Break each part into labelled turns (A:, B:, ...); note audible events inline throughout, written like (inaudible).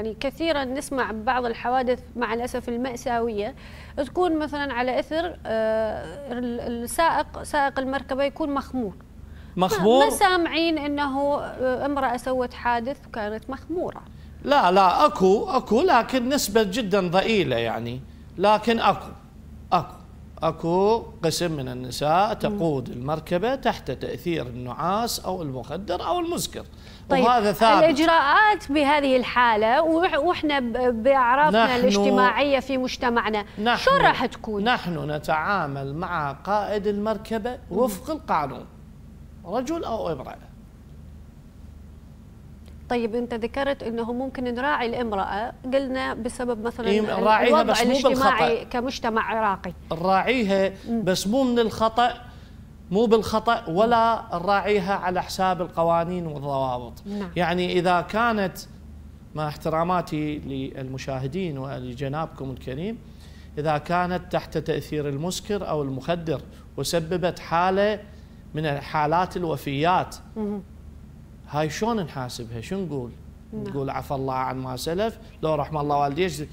A: يعني كثيرا نسمع بعض الحوادث مع الاسف الماساويه تكون مثلا على اثر آه، السائق سائق المركبه يكون مخمور مخمور ما سامعين انه آه، امراه سوت حادث وكانت مخموره
B: لا لا اكو اكو لكن نسبه جدا ضئيله يعني لكن اكو اكو اكو قسم من النساء تقود المركبه تحت تاثير النعاس او المخدر او المسكر طيب وهذا ثابت
A: الاجراءات بهذه الحاله واحنا باعرافنا الاجتماعيه في مجتمعنا
B: نحن شو راح تكون؟ نحن نتعامل مع قائد المركبه وفق القانون رجل او امراه
A: طيب انت ذكرت انه ممكن نراعي الامراه قلنا بسبب مثلا إيه الوضع الاجتماعي كمجتمع عراقي
B: نراعيها بس مو من الخطا مو بالخطا ولا نراعيها على حساب القوانين والضوابط نعم. يعني اذا كانت مع احتراماتي للمشاهدين ولجنابكم الكريم اذا كانت تحت تاثير المسكر او المخدر وسببت حاله من حالات الوفيات هاي شلون نحاسبها شو نقول نعم. نقول عفى الله عن ما سلف لو رحم الله والديك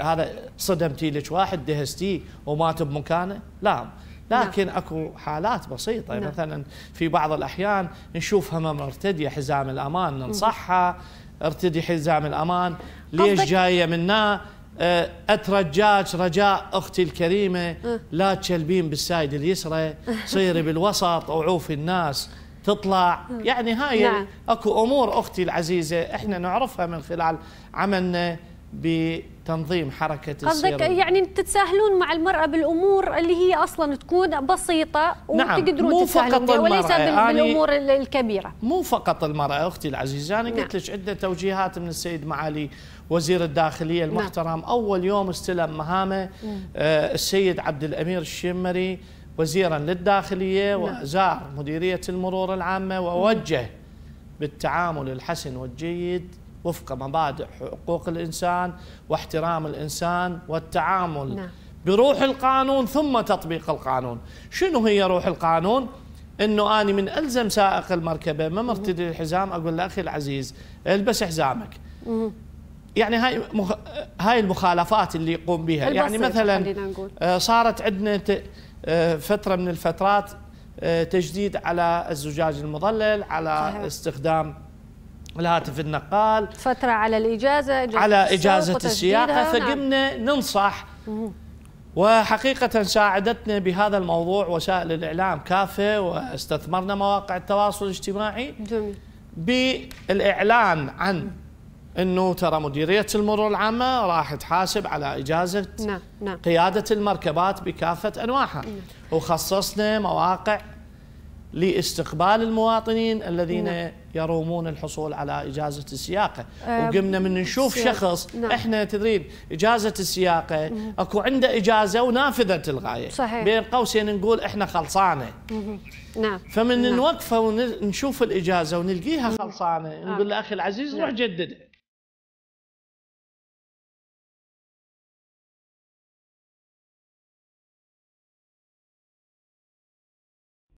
B: هذا صدمتي لك واحد دهستيه ومات بمكانه لا نعم. لكن نعم. اكو حالات بسيطه نعم. مثلا في بعض الاحيان نشوف همم مرتديه حزام الامان ننصحها ارتدي حزام الامان ليش جايه منا أه، اترجاك رجاء اختي الكريمه أه. لا تشلبين بالسايد اليسرى (laughs) صيري بالوسط وعوفي الناس تطلع نعم. يعني هاي نعم. اكو امور اختي العزيزه احنا نعرفها من خلال عملنا بتنظيم حركة قصدك قصدك يعني
A: تتساهلون مع المرأة بالأمور اللي هي أصلا تكون بسيطة نعم. وتقدرون نعم. تتساهلون وليس بالأمور يعني الكبيرة
B: مو فقط المرأة أختي العزيزة أنا نعم. قلت لك عدة توجيهات من السيد معالي وزير الداخلية نعم. المحترم نعم. أول يوم استلم مهامه نعم. آه، السيد عبد الأمير الشمري وزيرا للداخلية وزار مديرية المرور العامة ووجه بالتعامل الحسن والجيد وفق مبادئ حقوق الإنسان واحترام الإنسان والتعامل نعم. بروح القانون ثم تطبيق القانون شنو هي روح القانون؟ انه اني من الزم سائق المركبه ما مرتدي الحزام اقول له اخي العزيز البس حزامك يعني هاي مخ... هاي المخالفات اللي يقوم بها يعني مثلا آه، صارت عندنا آه، فتره من الفترات آه، تجديد على الزجاج المظلل على صحيح. استخدام الهاتف النقال فتره على
A: الاجازه إجازة على اجازه السياقه نعم.
B: فقمنا ننصح وحقيقة ساعدتنا بهذا الموضوع وسائل الإعلام كافة واستثمرنا مواقع التواصل الاجتماعي جميل. بالإعلان عن انه ترى مديريه المرور العامه راح تحاسب على اجازه نعم نعم قياده المركبات بكافه انواعها نعم. وخصصنا مواقع لاستقبال المواطنين الذين نعم. يرومون الحصول على اجازه السياقه أه وقمنا من نشوف سيارة. شخص نعم. احنا تدرين اجازه السياقه مم. اكو عنده اجازه ونافذه الغايه صحيح. بين قوسين نقول احنا خلصانه نعم فمن نعم. نوقفه ونشوف الاجازه ونلقيها خلصانه نقول نعم. له اخي العزيز روح نعم. جددها